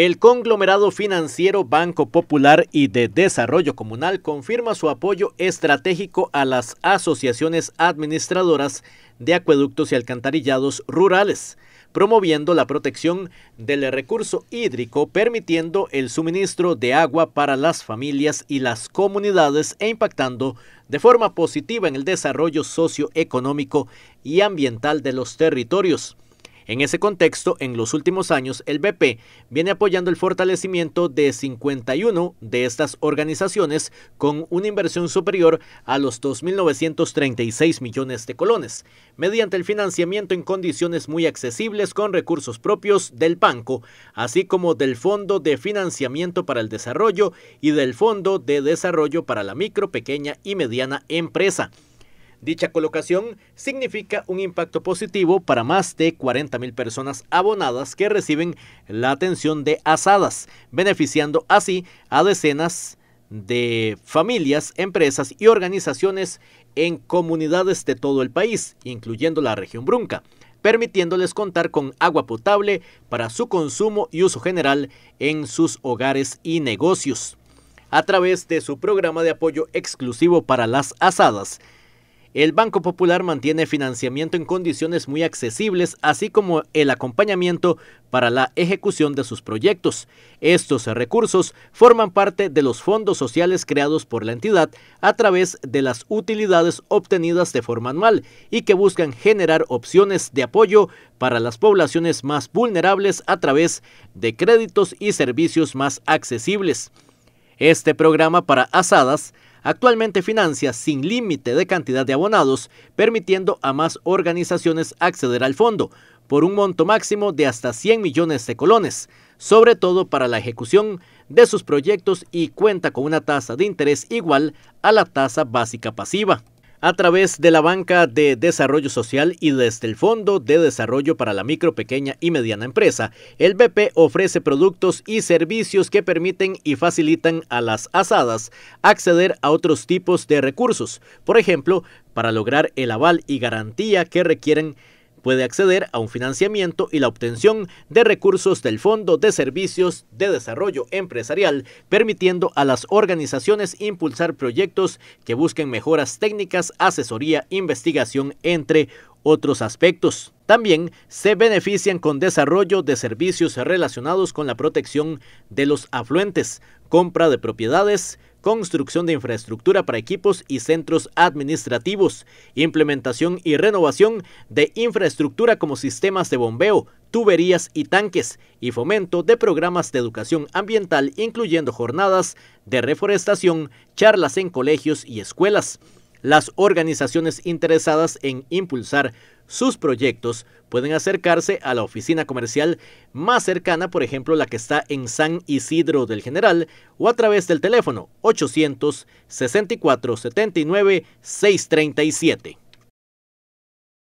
El conglomerado financiero Banco Popular y de Desarrollo Comunal confirma su apoyo estratégico a las asociaciones administradoras de acueductos y alcantarillados rurales, promoviendo la protección del recurso hídrico, permitiendo el suministro de agua para las familias y las comunidades e impactando de forma positiva en el desarrollo socioeconómico y ambiental de los territorios. En ese contexto, en los últimos años, el BP viene apoyando el fortalecimiento de 51 de estas organizaciones con una inversión superior a los 2.936 millones de colones, mediante el financiamiento en condiciones muy accesibles con recursos propios del banco, así como del Fondo de Financiamiento para el Desarrollo y del Fondo de Desarrollo para la Micro, Pequeña y Mediana Empresa. Dicha colocación significa un impacto positivo para más de 40.000 personas abonadas que reciben la atención de asadas, beneficiando así a decenas de familias, empresas y organizaciones en comunidades de todo el país, incluyendo la región Brunca, permitiéndoles contar con agua potable para su consumo y uso general en sus hogares y negocios. A través de su programa de apoyo exclusivo para las asadas, el Banco Popular mantiene financiamiento en condiciones muy accesibles, así como el acompañamiento para la ejecución de sus proyectos. Estos recursos forman parte de los fondos sociales creados por la entidad a través de las utilidades obtenidas de forma anual y que buscan generar opciones de apoyo para las poblaciones más vulnerables a través de créditos y servicios más accesibles. Este programa para asadas actualmente financia sin límite de cantidad de abonados, permitiendo a más organizaciones acceder al fondo por un monto máximo de hasta 100 millones de colones, sobre todo para la ejecución de sus proyectos y cuenta con una tasa de interés igual a la tasa básica pasiva a través de la Banca de Desarrollo Social y desde el Fondo de Desarrollo para la Micro, Pequeña y Mediana Empresa, el BP ofrece productos y servicios que permiten y facilitan a las asadas acceder a otros tipos de recursos, por ejemplo, para lograr el aval y garantía que requieren puede acceder a un financiamiento y la obtención de recursos del Fondo de Servicios de Desarrollo Empresarial, permitiendo a las organizaciones impulsar proyectos que busquen mejoras técnicas, asesoría, investigación, entre otros aspectos. También se benefician con desarrollo de servicios relacionados con la protección de los afluentes, compra de propiedades, construcción de infraestructura para equipos y centros administrativos, implementación y renovación de infraestructura como sistemas de bombeo, tuberías y tanques, y fomento de programas de educación ambiental incluyendo jornadas de reforestación, charlas en colegios y escuelas. Las organizaciones interesadas en impulsar sus proyectos pueden acercarse a la oficina comercial más cercana, por ejemplo la que está en San Isidro del General, o a través del teléfono 800 64 79 637.